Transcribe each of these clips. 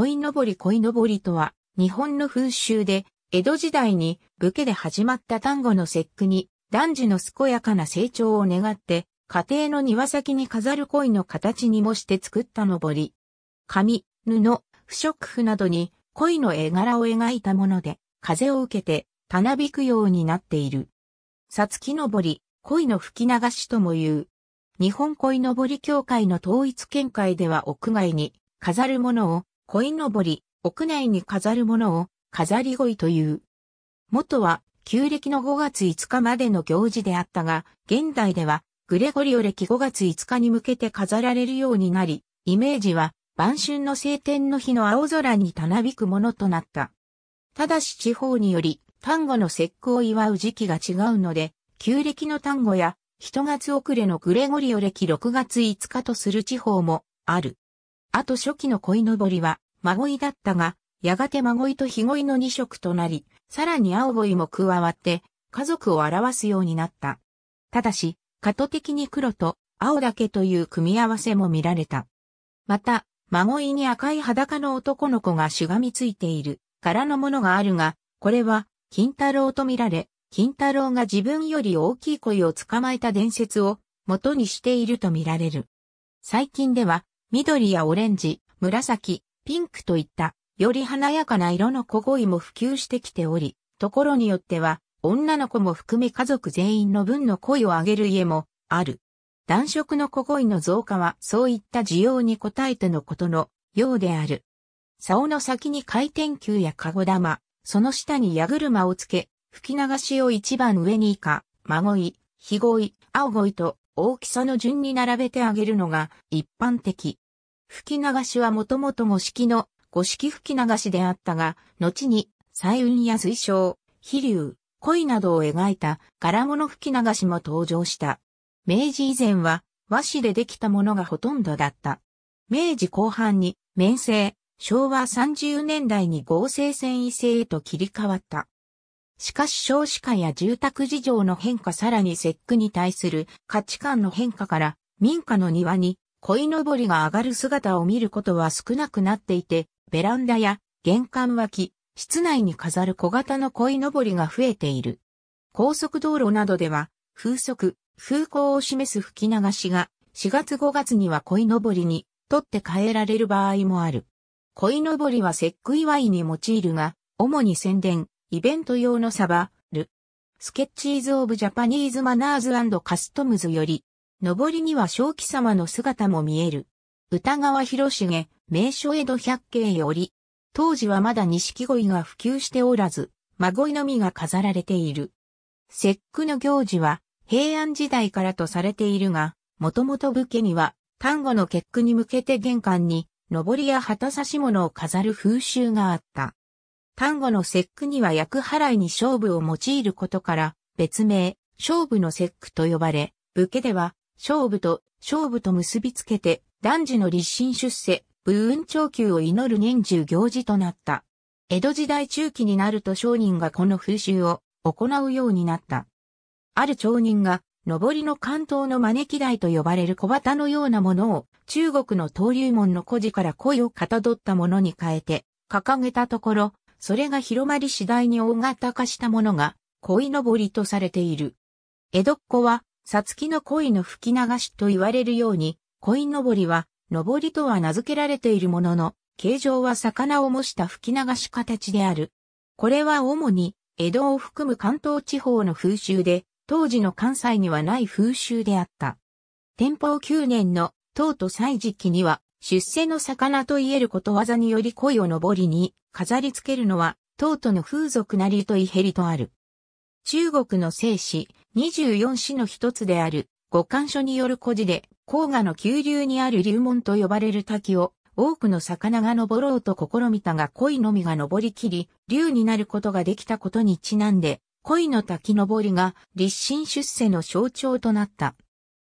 鯉のぼり鯉のぼりとは、日本の風習で、江戸時代に武家で始まった単語の節句に、男児の健やかな成長を願って、家庭の庭先に飾る鯉の形にもして作ったのぼり。紙、布、不織布などに鯉の絵柄を描いたもので、風を受けて、たなびくようになっている。さつきのぼり、恋の吹き流しとも言う。日本鯉のぼり協会の統一見解では屋外に飾るものを鯉のぼり、屋内に飾るものを、飾り鯉という。元は、旧暦の5月5日までの行事であったが、現代では、グレゴリオ暦5月5日に向けて飾られるようになり、イメージは、晩春の晴天の日の青空にたなびくものとなった。ただし地方により、単語の節句を祝う時期が違うので、旧暦の単語や、一月遅れのグレゴリオ暦6月5日とする地方も、ある。あと初期の恋のぼりは、孫いだったが、やがて孫いとひごいの二色となり、さらに青いも加わって、家族を表すようになった。ただし、過渡的に黒と青だけという組み合わせも見られた。また、孫いに赤い裸の男の子がしがみついている柄のものがあるが、これは金太郎と見られ、金太郎が自分より大きい恋を捕まえた伝説を元にしていると見られる。最近では、緑やオレンジ、紫、ピンクといった、より華やかな色の小声も普及してきており、ところによっては、女の子も含め家族全員の分の声をあげる家もある。暖色の小声の増加はそういった需要に応えてのことのようである。竿の先に回転球や籠玉、その下に矢車をつけ、吹き流しを一番上に以下、孫い、ひごい、青ごいと大きさの順に並べてあげるのが一般的。吹き流しはもともと五式の五式吹き流しであったが、後に、彩雲や水晶、飛竜、鯉などを描いた柄物吹き流しも登場した。明治以前は和紙でできたものがほとんどだった。明治後半に綿製、昭和30年代に合成繊維製へと切り替わった。しかし少子化や住宅事情の変化さらに節句に対する価値観の変化から民家の庭に鯉のぼりが上がる姿を見ることは少なくなっていて、ベランダや玄関脇、室内に飾る小型の鯉のぼりが増えている。高速道路などでは、風速、風向を示す吹き流しが、4月5月には鯉のぼりに、取って変えられる場合もある。鯉のぼりは節句祝いに用いるが、主に宣伝、イベント用のサバ、ル。スケッチーズ・オブ・ジャパニーズ・マナーズカストムズより、上りには正気様の姿も見える。歌川広重、名所江戸百景より。当時はまだ錦鯉が普及しておらず、孫のみが飾られている。節句の行事は平安時代からとされているが、もともと武家には丹後の結句に向けて玄関に、上りや旗差し物を飾る風習があった。丹後の節句には役払いに勝負を用いることから、別名、勝負の節句と呼ばれ、武家では勝負と勝負と結びつけて、男児の立身出世、武運長久を祈る年中行事となった。江戸時代中期になると商人がこの風習を行うようになった。ある町人が、上りの関東の招き台と呼ばれる小旗のようなものを、中国の登竜門の古事から恋をかたどったものに変えて、掲げたところ、それが広まり次第に大型化したものが、恋のぼりとされている。江戸っ子は、さつきの恋の吹き流しと言われるように、恋のぼりは、のぼりとは名付けられているものの、形状は魚を模した吹き流し形である。これは主に、江戸を含む関東地方の風習で、当時の関西にはない風習であった。天保9年の、唐と歳時期には、出世の魚と言えることわざにより鯉をのぼりに飾り付けるのは、唐との風俗なりといへりとある。中国の聖史、24市の一つである五感所による古事で、黄河の急流にある流門と呼ばれる滝を、多くの魚が登ろうと試みたが鯉のみが登りきり、竜になることができたことにちなんで、鯉の滝登りが立身出世の象徴となった。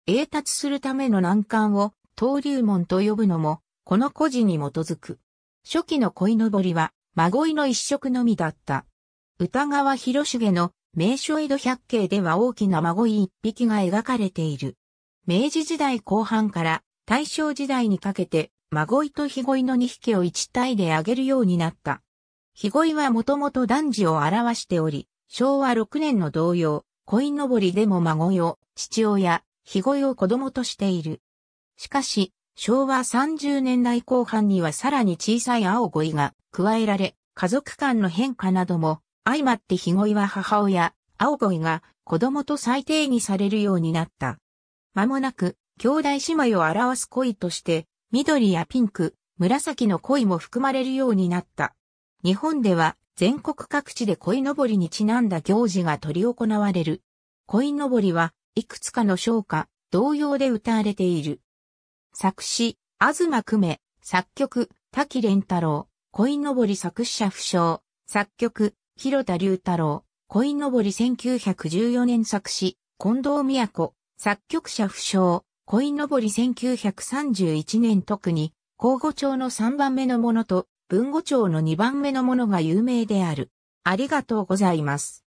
栄達するための難関を、登竜門と呼ぶのも、この古事に基づく。初期の鯉登りは、孫いの一色のみだった。歌川広重の名所江戸百景では大きな孫一匹が描かれている。明治時代後半から大正時代にかけて、孫とひごいの二匹を一体で挙げるようになった。ひごいはもともと男児を表しており、昭和6年の同様、恋のぼりでも孫よ、父親、ひごいを子供としている。しかし、昭和30年代後半にはさらに小さい青いが加えられ、家族間の変化なども相まって日恋は母親、青恋が子供と再定義されるようになった。間もなく、兄弟姉妹を表す恋として、緑やピンク、紫の恋も含まれるようになった。日本では全国各地で鯉のぼりにちなんだ行事が執り行われる。鯉のぼりはいくつかの唱歌、同様で歌われている。作詞、東久米、作曲、滝蓮太郎、鯉のぼり作詞者不詳、作曲、広田龍太郎、恋のぼり1914年作詞、近藤宮子、作曲者不詳、恋のぼり1931年特に、交互帳の3番目のものと、文語帳の2番目のものが有名である。ありがとうございます。